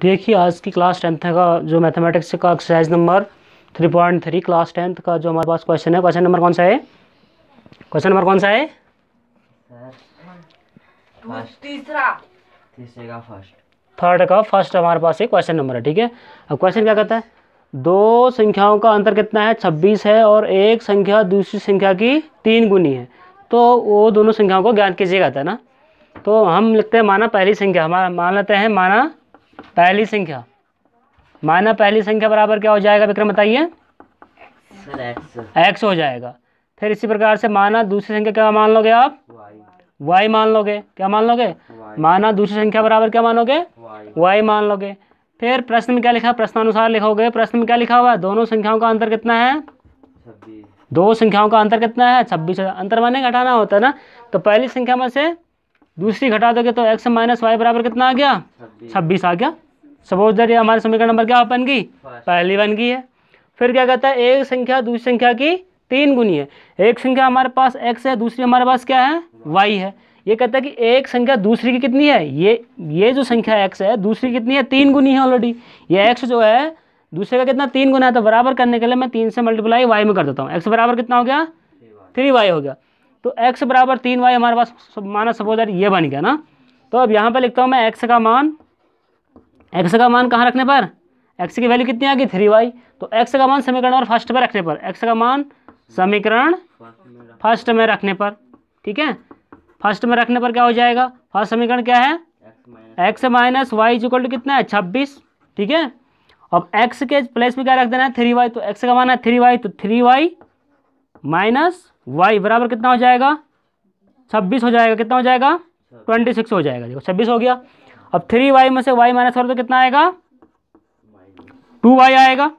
देखिए आज की क्लास टेंथ का जो मैथमेटिक्स का exercise number three point three class tenth का जो हमारे पास क्वेश्चन है क्वेश्चन नंबर कौन सा है क्वेश्चन नंबर कौन सा है थर्ड का फर्स्ट हमारे पास है क्वेश्चन नंबर है ठीक है अब क्वेश्चन क्या कहता है दो संख्याओं का अंतर कितना है छब्बीस है और एक संख्या दूसरी संख्या की तीन गुनी है तो वो दोनों संख्याओं को ज्ञान कीजिएगा ना तो हम लिखते हैं माना पहली संख्या हमारा मान लेते हैं माना पहली संख्या माना पहली संख्या बराबर क्या हो जाएगा विक्रम बताइए एक्स हो जाएगा फिर इसी प्रकार से माना दूसरी संख्या क्या मान लोगे आप वाई मान लोगे क्या मान लोगे माना दूसरी संख्या बराबर क्या मानोगे वाई मान लोगे फिर प्रश्न में क्या लिखा प्रश्नानुसार लिखोगे प्रश्न में क्या लिखा हुआ है दोनों संख्याओं का अंतर कितना है दो संख्याओं का अंतर कितना है छब्बीस अंतर माने घटाना होता है ना तो पहली संख्या में से दूसरी घटा दोगे तो एक्स माइनस वाई बराबर कितना आ गया छब्बीस आ गया सपोज दैट ये हमारे समीकरण नंबर क्या बन गई पहली बन गई है फिर क्या कहता है एक संख्या दूसरी संख्या की तीन गुनी है एक संख्या हमारे पास एक्स है दूसरी हमारे पास क्या है वाई है ये कहता है कि एक संख्या दूसरी की कितनी है ये ये जो संख्या एक्स है दूसरी कितनी है तीन गुनी है ऑलरेडी ये एक्स जो है दूसरे का कितना तीन गुना है तो बराबर करने के लिए मैं तीन से मल्टीप्लाई वाई में कर देता हूँ एक्स बराबर कितना हो गया थ्री वाई हो गया तो x बराबर तीन वाई हमारे पास माना सपोज यार ये बन गया ना तो अब यहाँ पर लिखता हूँ मैं x का मान x का मान कहाँ रखने पर x की वैल्यू कितनी आ गई थ्री वाई तो x का मान समीकरण और फर्स्ट पर रखने पर x का मान समीकरण फर्स्ट में रखने पर ठीक है फर्स्ट में रखने पर क्या हो जाएगा फर्स्ट समीकरण क्या है x minus y equal to कितना है छब्बीस ठीक है अब एक्स के प्लेस में क्या रख देना है थ्री वाई तो एक्स का मान है थ्री वाई तो थ्री वाई माइनस वाई बराबर कितना हो जाएगा छब्बीस हो जाएगा कितना हो जाएगा ट्वेंटी सिक्स हो जाएगा देखो छब्बीस हो गया अब थ्री वाई में से वाई माइनस करो तो कितना आएगा टू वाई आएगा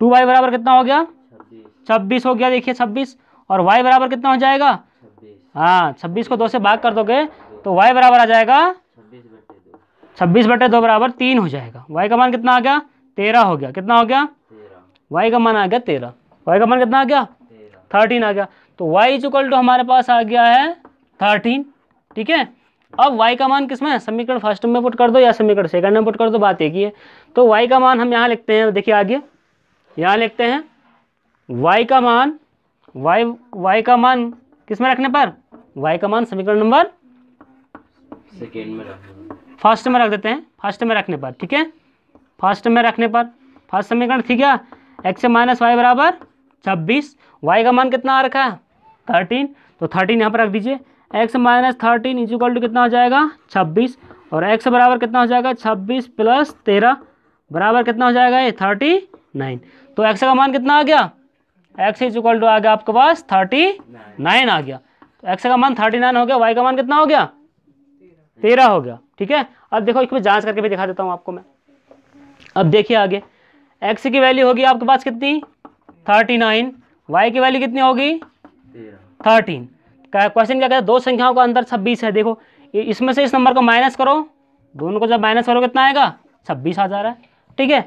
टू वाई बराबर कितना हो गया छब्बीस हो गया देखिए छब्बीस और वाई बराबर कितना हो जाएगा हाँ छब्बीस को दो से भाग कर दोगे तो वाई बराबर आ जाएगा छब्बीस बटे दो बराबर तीन हो जाएगा वाई का मान कितना आ गया तेरह हो गया कितना हो गया वाई का मान आ गया तेरह वाई का मान कितना आ गया थर्टीन आ गया तो y इक्वल टू हमारे पास आ गया है थर्टीन ठीक है अब y का मान किसमें समीकरण फर्स्ट में पुट कर दो या समीकरण सेकंड में पुट कर दो बात एक ही है तो y का मान हम यहाँ लिखते हैं देखिए आगे यहाँ लिखते हैं y का मान y y का मान किस में रखने पर y का मान समीकरण नंबर सेकेंड में फर्स्ट में रख देते हैं फर्स्ट में रखने पर ठीक है फर्स्ट में रखने पर फर्स्ट समीकरण ठीक है एक्स माइनस वाई बराबर छब्बीस वाई का मान कितना आ रखा है थर्टीन तो थर्टीन यहाँ पर रख दीजिए x minus thirteen equal to कितना हो जाएगा छब्बीस और एक्स बराबर कितना हो जाएगा छब्बीस प्लस तेरह बराबर कितना हो जाएगा ये थर्टी नाइन तो एक्स का मान कितना आ गया एक्स इज इक्वल टू आ गया आपके पास थर्टी नाइन आ गया तो एक्स का मान थर्टी नाइन हो गया वाई का मान कितना हो गया तेरह हो गया ठीक है अब देखो इसको जाँच करके भी दिखा देता हूँ आपको मैं अब देखिए आगे एक्स की वैल्यू होगी आपके पास कितनी थर्टी नाइन वाई की वैल्यू कितनी होगी थर्टीन क्वेश्चन क्या कहता है दो संख्याओं का अंतर छब्बीस है देखो इसमें से इस नंबर को माइनस करो दोनों को जब माइनस करो कितना आएगा छब्बीस आ जा रहा है ठीक है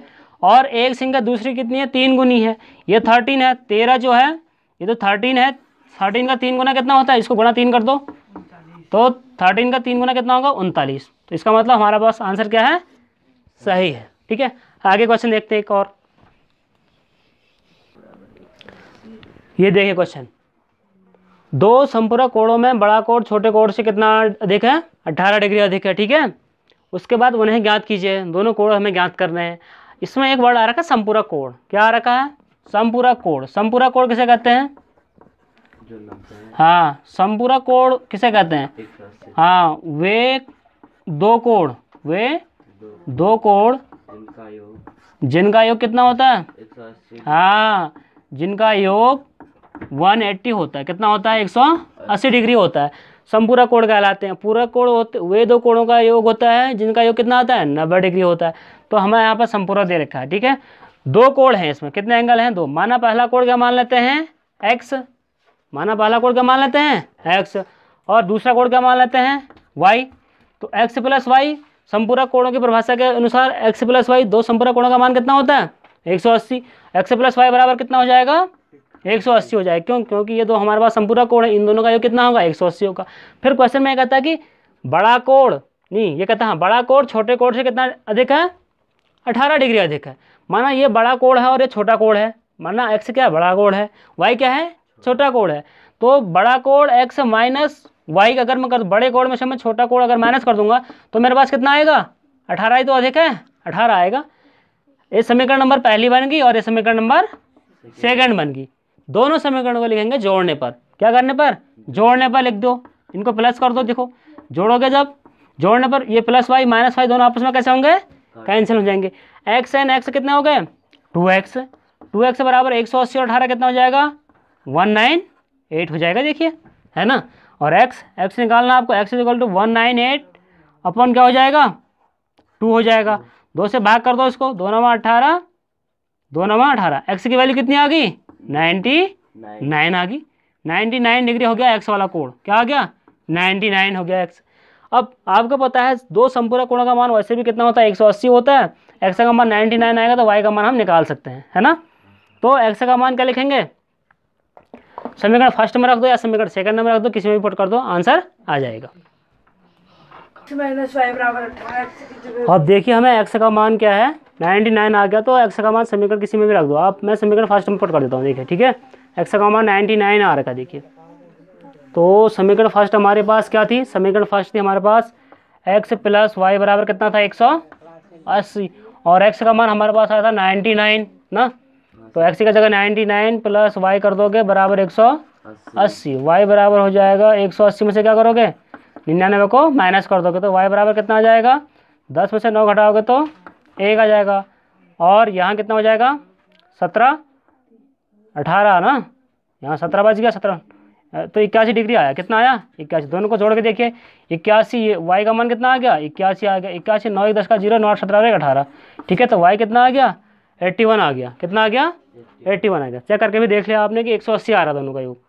और एक संख्या दूसरी कितनी है तीन गुनी है ये थर्टीन है तेरह जो है ये तो थर्टीन है थर्टीन का तीन गुना कितना होता है इसको गुना तीन कर दो तो थर्टीन का तीन गुना कितना होगा उनतालीस तो इसका मतलब हमारा पास आंसर क्या है सही है ठीक है आगे क्वेश्चन देखते हैं एक और ये देखिए क्वेश्चन दो संपूरक कोणों में बड़ा कोण छोटे कोण से कितना अधिक है अट्ठारह डिग्री अधिक है ठीक है उसके बाद उन्हें ज्ञात कीजिए दोनों कोण हमें ज्ञात करने हैं इसमें एक वर्ड आ रखा है संपूरक कोण क्या आ रखा है संपूरक कोण संपूरक कोण किसे कहते हैं हाँ संपूरक कोण किसे कहते हैं हाँ वे दो कोण वे दो कोण जिनका योग कितना होता है हाँ जिनका योग वन एट्टी होता है कितना होता है एक सौ अस्सी डिग्री होता है समपूरा कोण कहलाते हैं पूरा कोण होते वे दो कोणों का योग होता है जिनका योग कितना होता है नब्बे डिग्री होता है तो हमें यहाँ पर संपूरा दे रखा है ठीक है दो कोण हैं इसमें कितने एंगल हैं दो माना पहला कोण क्या मान लेते हैं एक्स माना पहला कोण क्या मान लेते हैं एक्स और दूसरा कोण क्या मान लेते हैं वाई तो एक्स प्लस वाई संपूरा कोणों की परिभाषा के अनुसार एक्स प्लस वाई दो संपूरा कोणों का मान कितना होता है एक सौ अस्सी एक्स प्लस वाई बराबर कितना हो जाएगा एक सौ अस्सी हो जाए क्यों क्योंकि ये दो हमारे पास संपूरा कोण है इन दोनों का योग कितना होगा एक सौ अस्सी होगा फिर क्वेश्चन में कहता है कि बड़ा कोण नहीं ये कहता हाँ बड़ा कोण छोटे कोण से कितना अधिक है अठारह डिग्री अधिक है माना ये बड़ा कोण है और ये छोटा कोण है माना एक्स क्या है बड़ा कोण है वाई क्या है छोटा कोण है तो बड़ा कोण एक्स माइनस वाई का अगर मैं कर बड़े कोण में से मैं छोटा कोण अगर माइनस कर दूंगा तो मेरे पास कितना आएगा अठारह ही तो अधिक है अठारह आएगा ये समीकरण नंबर पहली बन गई और ये समीकरण नंबर सेकंड बन गई दोनों समीकरणों को लिखेंगे जोड़ने पर क्या करने पर जोड़ने पर लिख दो इनको प्लस कर दो देखो जोड़ोगे जब जोड़ने पर ये प्लस वाई माइनस वाई दोनों आपस में कैसे होंगे कैंसिल हो जाएंगे एक्स एन एक्स कितने हो गए टू एक्स टू एक्स बराबर एक सौ अस्सी और अठारह कितना हो जाएगा वन नाइन एट हो जाएगा देखिए है ना और एक्स एक्स निकालना आपको x is equal to one nine eight अपन क्या हो जाएगा टू हो जाएगा दो से भाग कर दो इसको दो नवा अठारह दो नवा अठारह एक्स की वैल्यू कितनी आ गई नाइन्टी नाइन आ गई नाइन्टी नाइन डिग्री हो गया एक्स वाला कोण क्या आ गया नाइन्टी नाइन हो गया एक्स अब आपको पता है दो संपूर्ण कोणों का मान वैसे भी कितना होता है एक सौ अस्सी होता है एक्स का मान नाइन्टी नाइन आएगा तो वाई का मान हम निकाल सकते हैं है ना तो एक्स का मान क्या लिखेंगे समीकरण फर्स्ट में रख दो या समीकरण सेकंड में रख दो किसी में भी पुट कर दो आंसर आ जाएगा अब देखिए हमें एक्स का मान क्या है नाइन्टी नाइन आ गया तो एक्स का मान समीकरण किसी में भी रख दो आप मैं समीकरण फर्स्ट में पुट कर देता हूँ देखिए ठीक है एक्स का मान नाइन्टी नाइन आ रखा देखिए तो समीकरण फर्स्ट हमारे पास क्या थी समीकरण फर्स्ट थी हमारे पास एक्स प्लस वाई बराबर कितना था एक सौ अस्सी और एक्स का मान हमारे पास आया था नाइन्टी नाइन ना तो एक्स का जगह नाइन्टी नाइन प्लस वाई कर दोगे बराबर एक सौ अस्सी वाई बराबर हो जाएगा एक सौ अस्सी में से क्या करोगे निन्यानवे को माइनस कर दोगे तो वाई बराबर कितना आ जाएगा दस में से नौ घटाओगे तो एक आ जाएगा और यहाँ कितना हो जाएगा सत्रह अठारह ना यहाँ सत्रह बज गया सत्रह तो इक्यासी डिग्री आया कितना आया इक्यासी दोनों को जोड़ के देखिए इक्यासी वाई का मान कितना आ गया इक्यासी आ गया इक्यासी नौ एक दस का जीरो नौ आठ सत्रह एक अठारह ठीक है तो वाई कितना आ गया एट्टी वन आ गया कितना आ गया एट्टी वन आ गया चेक करके भी देख लिया आपने कि एक सौ अस्सी आ रहा दोनों का योग